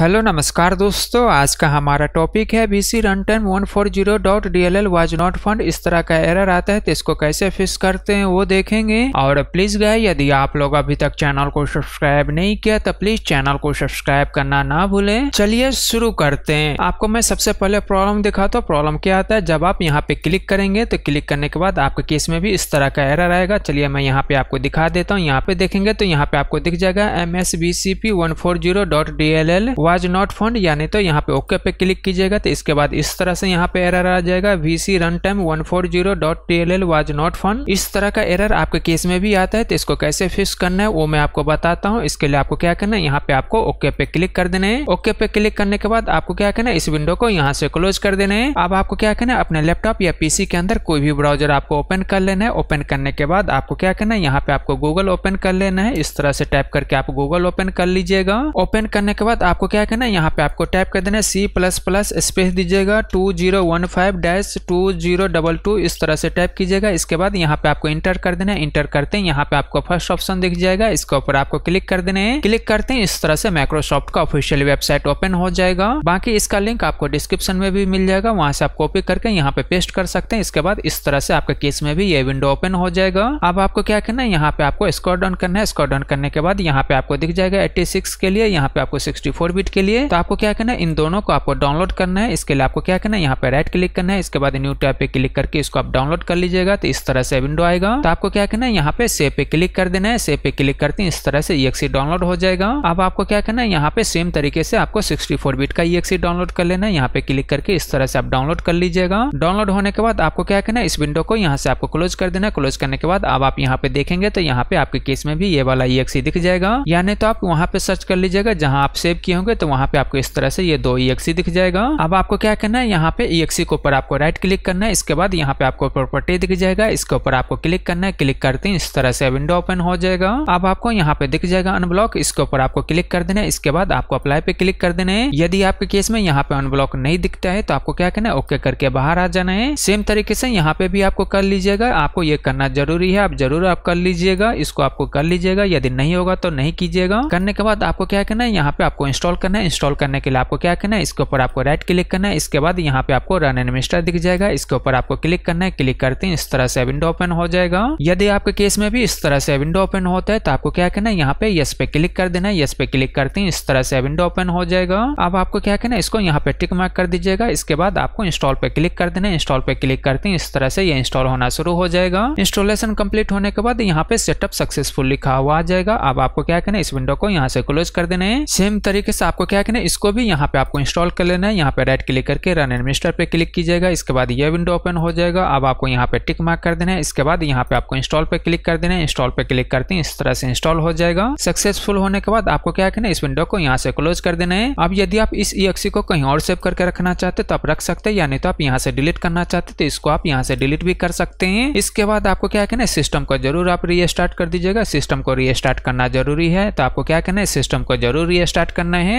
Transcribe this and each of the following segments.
hello नमस्कार दोस्तों आज का हमारा टॉपिक है B C run ten one four zero dot D L L was not found इस तरह का एरर आता है तो इसको कैसे फिक्स करते हैं वो देखेंगे और प्लीज गए यदि आप लोग अभी तक चैनल को सब्सक्राइब नहीं किया तो प्लीज चैनल को सब्सक्राइब करना ना भूलें चलिए शुरू करते हैं आपको मैं सबसे पहले प्रॉब्लम दिखाता हूँ प्रॉब्लम क्या आता है जब आप यहाँ पे क्लिक करेंगे तो क्लिक करने के बाद आपके केस में भी इस तरह का एरर आएगा चलिए मैं यहाँ पे आपको दिखा देता हूँ यहाँ पे देखेंगे तो यहाँ पे आपको दिख जाएगा M S B C P one four zero dot D L L was not found यानी तो यहाँ पे ओके पे क्लिक कीजिएगा तो इसके बाद इस तरह से यहाँ पे एरर आ जाएगा V C run time one four zero dot T L L was not found इस तरह का एरर आपके केस में भी आता है तो इसको कैसे फिक्स करना है वो मैं आपको बताता हूँ इसके लिए आपको क्या करना है यहाँ पे आपको ओके पे क्लिक कर देना है ओके पे क्लिक करने के बाद आपको क्या करना है इस विंडो को यहाँ से क्लोज कर देना है अब आपको क्या करना है अपने लैपटॉप या पीसी के अंदर कोई भी ब्राउजर आपको ओपन कर लेना है ओपन करने के बाद आपको क्या करना है यहाँ पे आपको गूगल ओपन कर लेना है इस तरह से टाइप करके आप गूगल ओपन कर लीजिएगा ओपन करने के बाद आपको क्या क्या करना है यहाँ पे आपको टाइप कर देना है सी प्लस प्लस स्पेस दीजिएगा two zero one five dash two zero double two इस तरह से टाइप कीजिएगा इसके बाद यहाँ पे आपको इंटर कर देना है इंटर करते हैं यहाँ पे आपको फर्स्ट ऑप्शन दिख जाएगा इसके ऊपर आपको क्लिक कर देना है क्लिक करते हैं इस तरह से माइक्रोसॉफ्ट का ऑफिशियल वेबसाइट ओपन हो जाएगा बाकी इसका लिंक आपको डिस्क्रिप्शन में भी मिल जाएगा वहाँ से आप कॉपी करके यहाँ पे पेस्ट कर सकते हैं इसके बाद इस तरह से आपके केस में भी ये विंडो ओपन हो जाएगा अब आपको क्या करना है यहाँ पे आपको स्कॉट डाउन करना है स्कॉट डाउन करने के बाद यहाँ पे आपको दिख जाएगा एट्टी के लिए यहाँ पे आपको सिक्सटी फोर अपडेट के लिए तो आपको क्या करना है इन दोनों को आपको डाउनलोड करना है इसके लिए आपको क्या करना है यहाँ पे राइट क्लिक करना है इसके बाद न्यू टैब पे क्लिक करके इसको आप डाउनलोड कर लीजिएगा तो इस तरह से विंडो आएगा तो आपको क्या करना है यहाँ पे सेव पे क्लिक कर देना है सेव पे क्लिक करते हैं इस तरह से ई डाउनलोड हो जाएगा अब आपको क्या करना है यहाँ पे सेम तरीके से आपको सिक्सटी बिट का ई डाउनलोड कर लेना है यहाँ पे क्लिक करके इस तरह से आप डाउनलोड कर लीजिएगा डाउनलोड होने के बाद आपको क्या करना है इस विंडो को यहाँ से आपको क्लोज कर देना है क्लोज करने के बाद अब आप यहाँ पे देखेंगे तो यहाँ पे आपके केस में भी ये वाला ई दिख जाएगा यानी तो आप वहाँ पे सर्च कर लीजिएगा जहाँ आप सेव किए होंगे तो वहां पे आपको इस तरह से ये दो ई e दिख जाएगा अब आपको क्या करना है यहाँ पे ई e के ऊपर आपको राइट क्लिक करना है इसके बाद यहाँ पे आपको प्रॉपर्टी दिख जाएगा इसके ऊपर आपको क्लिक करना है क्लिक करते हैं इस तरह से विंडो ओपन हो जाएगा अब आपको यहाँ पे दिख जाएगा अनब्लॉक इसके ऊपर आपको क्लिक कर देना है इसके बाद आपको अप्लाई पे क्लिक कर देना है यदि आपके केस में यहाँ पे अनब्लॉक नहीं दिखता है तो आपको क्या करना है ओके करके बाहर आ जाना है सेम तरीके से यहाँ पे भी आपको कर लीजिएगा आपको ये करना जरूरी है आप जरूर आप कर लीजिएगा इसको आपको कर लीजिएगा यदि नहीं होगा तो नहीं कीजिएगा करने के बाद आपको क्या करना है यहाँ पे आपको इंस्टॉल करना है इंस्टॉल करने के लिए आपको क्या करना है इसके ऊपर आपको राइट क्लिक करना है इसके बाद यहाँ पे आपको रन एनमिस्टर दिख जाएगा इसके ऊपर आपको क्लिक करना है क्लिक करते हैं इस तरह से विंडो ओपन हो जाएगा यदि आपके केस में भी इस तरह से विंडो ओपन होता है तो आपको क्या करना है यहाँ पे यस पे क्लिक कर देना है यस पे क्लिक करते हैं इस तरह से विंडो ओपन हो जाएगा अब आपको क्या करना है इसको यहाँ पे टिक मार्क कर दीजिएगा इसके बाद आपको इंस्टॉल पे क्लिक कर देना है इंस्टॉल पे क्लिक करते हैं इस तरह से ये इंस्टॉल होना शुरू हो जाएगा इंस्टॉलेशन कम्प्लीट होने के बाद यहाँ पे सेटअप सक्सेसफुल लिखा हुआ आ जाएगा अब आपको क्या करना है इस विंडो को यहाँ से क्लोज कर देना है सेम तरीके से आपको क्या करना है इसको भी यहाँ पे आपको इंस्टॉल कर लेना है यहाँ पे राइट क्लिक करके रन एडमिनिस्टर पे क्लिक कीजिएगा इसके बाद ये विंडो ओपन हो जाएगा अब आपको यहाँ पे टिक मार्क कर देना है इसके बाद यहाँ पे आपको इंस्टॉल पे क्लिक कर देना है इंस्टॉल पे क्लिक करते हैं इस तरह से इंस्टॉल हो जाएगा सक्सेसफुल होने के बाद आपको क्या करना है इस विंडो को यहाँ से क्लोज कर देना है अब यदि आप इस ई को कहीं और सेव करके रखना चाहते तो आप रख सकते हैं या नहीं तो आप यहाँ से डिलीट करना चाहते तो इसको आप यहाँ से डिलीट भी कर सकते हैं इसके बाद आपको क्या करना है सिस्टम को जरूर आप रीस्टार्ट कर दीजिएगा सिस्टम को रीस्टार्ट करना जरूरी है तो आपको क्या करना है सिस्टम को जरूर रीस्टार्ट करना है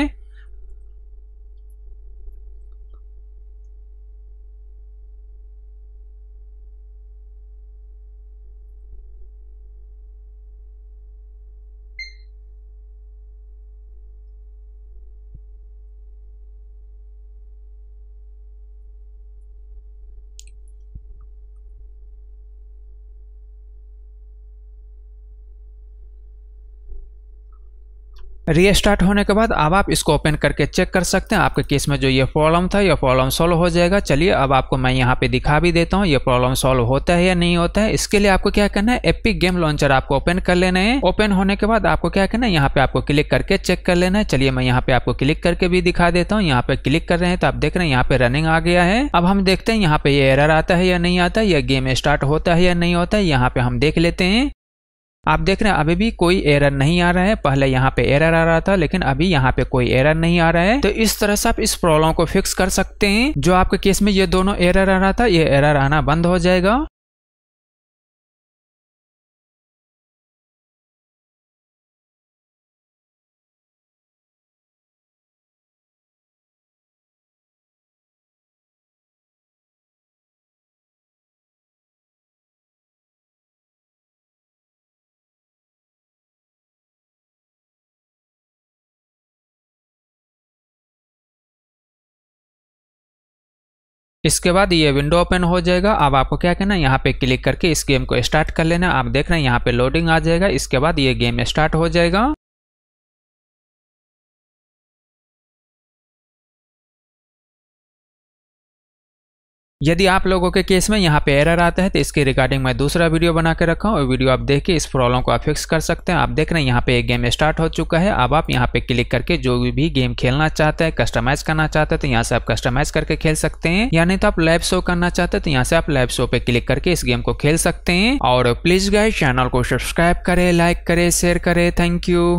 रीस्टार्ट होने के बाद अब आप इसको ओपन करके चेक कर सकते हैं आपके केस में जो ये प्रॉब्लम था ये प्रॉब्लम सॉल्व हो जाएगा चलिए अब आपको मैं यहाँ पे दिखा भी देता हूँ ये प्रॉब्लम सॉल्व होता है या नहीं होता है इसके लिए आपको क्या करना है एपिक गेम लॉन्चर आपको ओपन कर लेना है ओपन होने के बाद आपको क्या करना है यहाँ पे आपको क्लिक करके चेक कर लेना है चलिए मैं यहाँ पे आपको क्लिक करके भी दिखा देता हूँ यहाँ पे क्लिक कर रहे हैं तो आप देख रहे हैं यहाँ पे रनिंग आ गया है अब हम देखते हैं यहाँ पे ये एरर आता है या नहीं आता या गेम स्टार्ट होता है या नहीं होता है यहाँ पे हम देख लेते हैं आप देख रहे हैं अभी भी कोई एरर नहीं आ रहा है पहले यहाँ पे एरर आ रहा था लेकिन अभी यहाँ पे कोई एरर नहीं आ रहा है तो इस तरह से आप इस प्रॉब्लम को फिक्स कर सकते हैं जो आपके केस में ये दोनों एरर आ रहा था ये एरर आना बंद हो जाएगा इसके बाद ये विंडो ओपन हो जाएगा अब आपको क्या करना है यहाँ पे क्लिक करके इस गेम को स्टार्ट कर लेना आप देख रहे हैं यहाँ पे लोडिंग आ जाएगा इसके बाद ये गेम स्टार्ट हो जाएगा यदि आप लोगों के केस में यहाँ पे एरर आता है तो इसके रिगार्डिंग मैं दूसरा वीडियो बना के रखा हूँ और वीडियो आप देख के इस प्रॉब्लम को आप फिक्स कर सकते हैं आप देख रहे हैं यहाँ पे एक गेम स्टार्ट हो चुका है अब आप यहाँ पे क्लिक करके जो भी गेम खेलना चाहते हैं कस्टमाइज करना चाहते हैं तो यहाँ से आप कस्टमाइज करके खेल सकते हैं या नहीं तो आप लाइव शो करना चाहते हैं तो यहाँ से आप लाइव शो पे क्लिक करके इस गेम को खेल सकते हैं और प्लीज गाइड चैनल को सब्सक्राइब करे लाइक करे शेयर करे थैंक यू